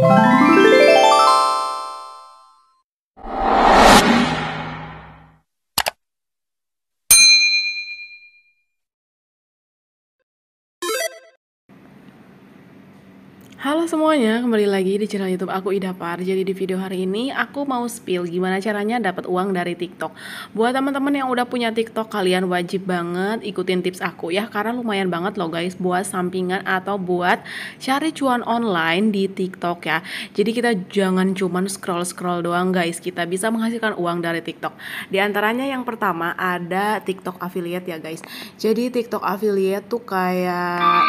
Bye. Halo semuanya, kembali lagi di channel YouTube aku Ida Par. Jadi di video hari ini aku mau spill gimana caranya dapat uang dari TikTok. Buat teman-teman yang udah punya TikTok, kalian wajib banget ikutin tips aku ya karena lumayan banget loh guys buat sampingan atau buat cari cuan online di TikTok ya. Jadi kita jangan cuman scroll-scroll doang guys, kita bisa menghasilkan uang dari TikTok. Di antaranya yang pertama ada TikTok affiliate ya guys. Jadi TikTok affiliate tuh kayak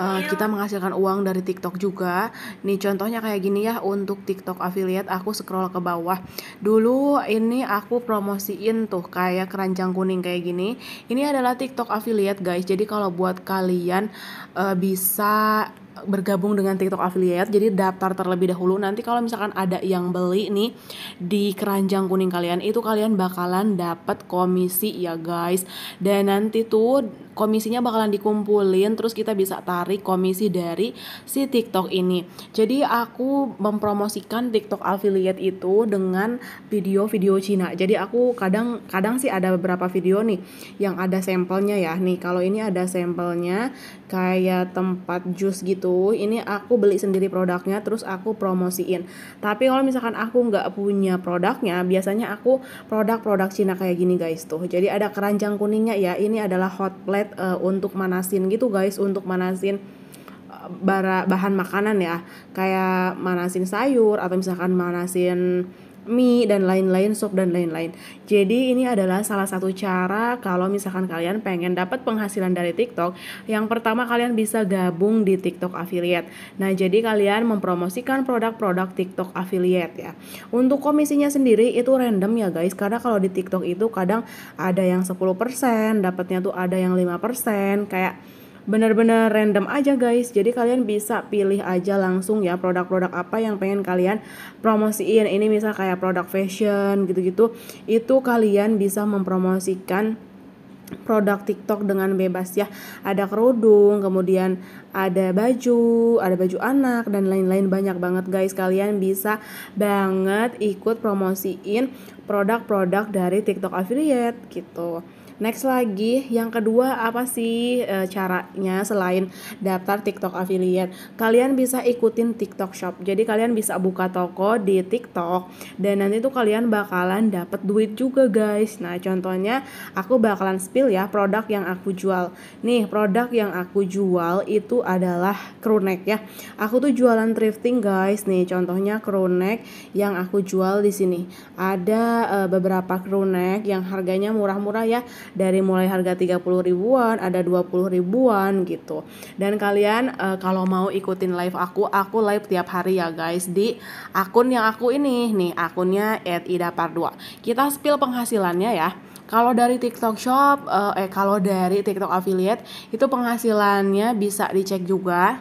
Eh, iya. kita menghasilkan uang dari TikTok juga. Nih contohnya kayak gini ya untuk TikTok affiliate aku scroll ke bawah. Dulu ini aku promosiin tuh kayak keranjang kuning kayak gini. Ini adalah TikTok affiliate guys. Jadi kalau buat kalian uh, bisa bergabung dengan TikTok affiliate. Jadi daftar terlebih dahulu. Nanti kalau misalkan ada yang beli nih di keranjang kuning kalian itu kalian bakalan dapat komisi ya guys. Dan nanti tuh komisinya bakalan dikumpulin terus kita bisa tarik komisi dari si TikTok ini. Jadi aku mempromosikan TikTok affiliate itu dengan video-video Cina. Jadi aku kadang kadang sih ada beberapa video nih yang ada sampelnya ya. Nih kalau ini ada sampelnya kayak tempat jus gitu itu ini aku beli sendiri produknya terus aku promosiin tapi kalau misalkan aku nggak punya produknya biasanya aku produk-produk Cina kayak gini guys tuh jadi ada keranjang kuningnya ya ini adalah hot plate uh, untuk manasin gitu guys untuk manasin eh, bara bahan makanan ya kayak manasin sayur atau misalkan manasin mie dan lain-lain sop dan lain-lain jadi ini adalah salah satu cara kalau misalkan kalian pengen dapat penghasilan dari TikTok yang pertama kalian bisa gabung di TikTok affiliate nah jadi kalian mempromosikan produk-produk TikTok affiliate ya untuk komisinya sendiri itu random ya guys karena kalau di TikTok itu kadang ada yang 10% dapatnya tuh ada yang 5% kayak benar-benar random aja guys jadi kalian bisa pilih aja langsung ya produk-produk apa yang pengen kalian promosiin ini misal kayak produk fashion gitu-gitu itu kalian bisa mempromosikan produk TikTok dengan bebas ya. Ada kerudung, kemudian ada baju, ada baju anak dan lain-lain banyak banget guys. Kalian bisa banget ikut promosiin produk-produk dari TikTok affiliate gitu. Next lagi, yang kedua apa sih e, caranya selain daftar TikTok affiliate? Kalian bisa ikutin TikTok Shop. Jadi kalian bisa buka toko di TikTok dan nanti tuh kalian bakalan dapat duit juga, guys. Nah, contohnya aku bakalan spill ya produk yang aku jual. Nih, produk yang aku jual itu adalah crew neck ya. Aku tuh jualan thrifting, guys. Nih, contohnya crew neck yang aku jual di sini. Ada e, beberapa crew neck yang harganya murah-murah ya dari mulai harga 30 ribuan ada 20 ribuan gitu dan kalian uh, kalau mau ikutin live aku aku live tiap hari ya guys di akun yang aku ini nih akunnya @idapar2 kita spill penghasilannya ya kalau dari TikTok Shop, eh, eh kalau dari TikTok Affiliate itu penghasilannya bisa dicek juga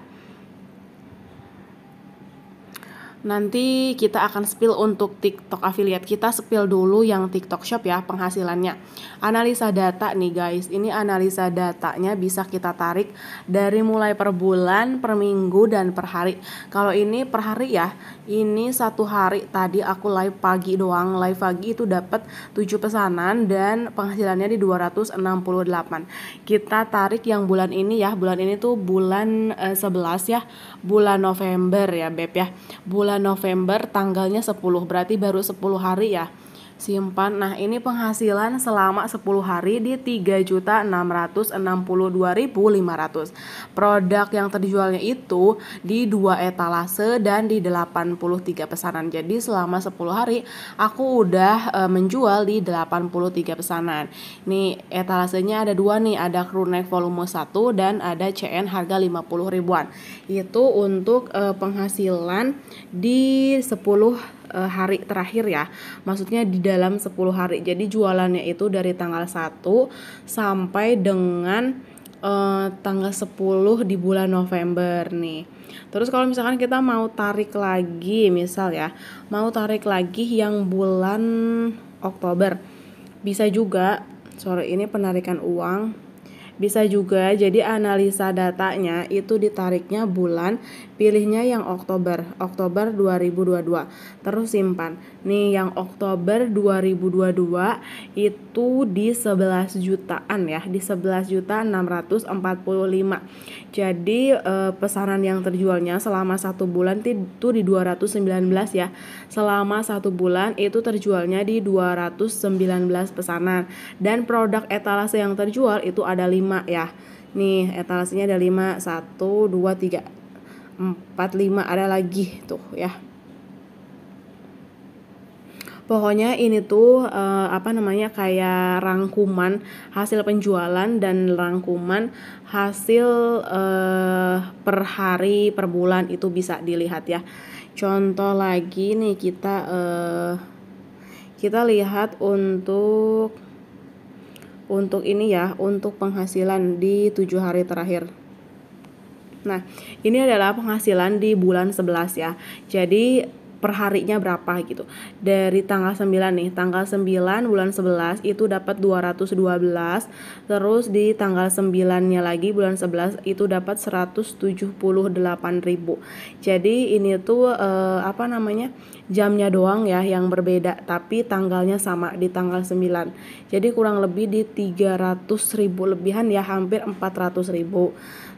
Nanti kita akan spill untuk TikTok affiliate kita spill dulu yang TikTok Shop ya penghasilannya. Analisa data nih guys, ini analisa datanya bisa kita tarik dari mulai per bulan, per minggu dan per hari. Kalau ini per hari ya, ini satu hari tadi aku live pagi doang, live pagi itu dapat 7 pesanan dan penghasilannya di 268. Kita tarik yang bulan ini ya, bulan ini tuh bulan eh, 11 ya, bulan November ya Beb ya. Bulan bulan November tanggalnya 10 berarti baru 10 hari ya simpan. Nah, ini penghasilan selama 10 hari di 3.662.500. Produk yang terjualnya itu di dua etalase dan di 83 pesanan. Jadi selama 10 hari aku udah e, menjual di 83 pesanan. Nih etalasenya ada dua nih, ada kronek volume 1 dan ada CN harga 50 ribuan. Itu untuk e, penghasilan di 10 uh, hari terakhir ya. Maksudnya di dalam 10 hari. Jadi jualannya itu dari tanggal 1 sampai dengan uh, tanggal 10 di bulan November nih. Terus kalau misalkan kita mau tarik lagi misal ya, mau tarik lagi yang bulan Oktober. Bisa juga sore ini penarikan uang bisa juga jadi analisa datanya itu ditariknya bulan, pilihnya yang Oktober, Oktober 2022. Terus simpan. Nih yang Oktober 2022 itu di 11 jutaan ya, di 11 juta 645. Jadi eh, pesanan yang terjualnya selama satu bulan itu di 219 ya. Selama satu bulan itu terjualnya di 219 pesanan dan produk etalase yang terjual itu ada 5 5 ya nih etalasinya ada 5 1 2 3 4 5 ada lagi tuh ya Pokoknya ini tuh uh, apa namanya kayak rangkuman hasil penjualan dan rangkuman hasil uh, per hari per bulan itu bisa dilihat ya. Contoh lagi nih kita uh, kita lihat untuk untuk ini ya, untuk penghasilan di tujuh hari terakhir. Nah, ini adalah penghasilan di bulan 11 ya. Jadi perharinya berapa gitu. Dari tanggal 9 nih, tanggal 9 bulan 11 itu dapat 212, terus di tanggal 9-nya lagi bulan 11 itu dapat 178.000. Jadi ini tuh eh, apa namanya? jamnya doang ya yang berbeda tapi tanggalnya sama di tanggal 9 jadi kurang lebih di 300 ribu lebihan ya hampir 400 ribu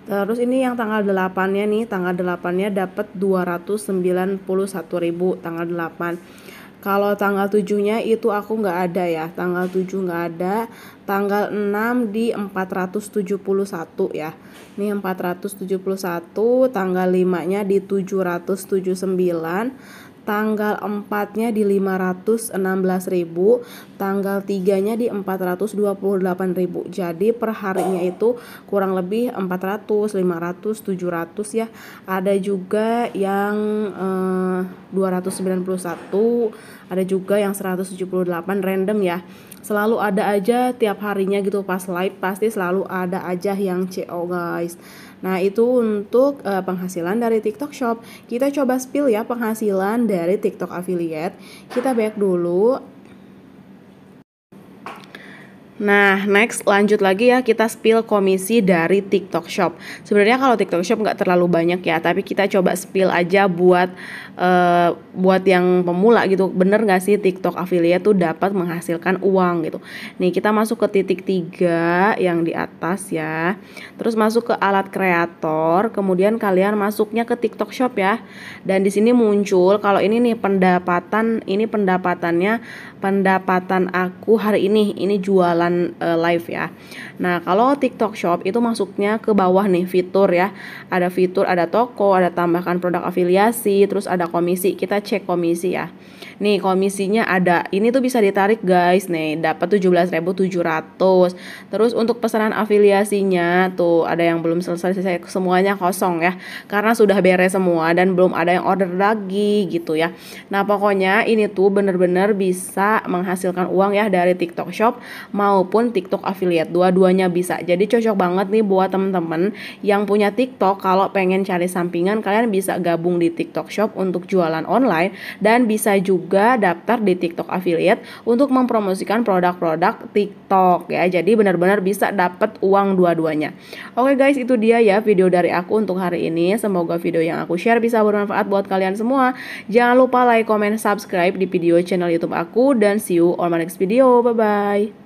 terus ini yang tanggal 8 nya nih tanggal 8 nya dapat 291 ribu tanggal 8 kalau tanggal 7-nya itu aku nggak ada ya. Tanggal 7 nggak ada. Tanggal 6 di 471 ya. Ini 471, tanggal 5-nya di 779, tanggal 4-nya di 516.000, tanggal 3-nya di ribu, Jadi perharinya itu kurang lebih 400, 500, 700 ya. Ada juga yang eh, 291, ada juga yang 178 random ya. Selalu ada aja tiap harinya gitu pas live pasti selalu ada aja yang CO guys. Nah, itu untuk uh, penghasilan dari TikTok Shop. Kita coba spill ya penghasilan dari TikTok affiliate. Kita back dulu Nah, next lanjut lagi ya kita spill komisi dari TikTok Shop. Sebenarnya kalau TikTok Shop nggak terlalu banyak ya, tapi kita coba spill aja buat uh, buat yang pemula gitu. Bener nggak sih TikTok affiliate tuh dapat menghasilkan uang gitu? Nih kita masuk ke titik tiga yang di atas ya. Terus masuk ke alat kreator, kemudian kalian masuknya ke TikTok Shop ya. Dan di sini muncul kalau ini nih pendapatan, ini pendapatannya pendapatan aku hari ini, ini jualan uh, live ya. Nah, kalau TikTok Shop itu masuknya ke bawah nih fitur ya. Ada fitur, ada toko, ada tambahkan produk afiliasi, terus ada komisi. Kita cek komisi ya. Nih, komisinya ada. Ini tuh bisa ditarik guys nih, dapat 17.700. Terus untuk pesanan afiliasinya tuh ada yang belum selesai, selesai semuanya kosong ya. Karena sudah beres semua dan belum ada yang order lagi gitu ya. Nah, pokoknya ini tuh bener-bener bisa menghasilkan uang ya dari TikTok Shop mau maupun TikTok affiliate. Dua-duanya bisa. Jadi cocok banget nih buat temen-temen yang punya TikTok. Kalau pengen cari sampingan, kalian bisa gabung di TikTok Shop untuk jualan online dan bisa juga daftar di TikTok affiliate untuk mempromosikan produk-produk TikTok ya. Jadi benar-benar bisa dapat uang dua-duanya. Oke guys, itu dia ya video dari aku untuk hari ini. Semoga video yang aku share bisa bermanfaat buat kalian semua. Jangan lupa like, comment, subscribe di video channel YouTube aku dan see you on my next video. Bye bye.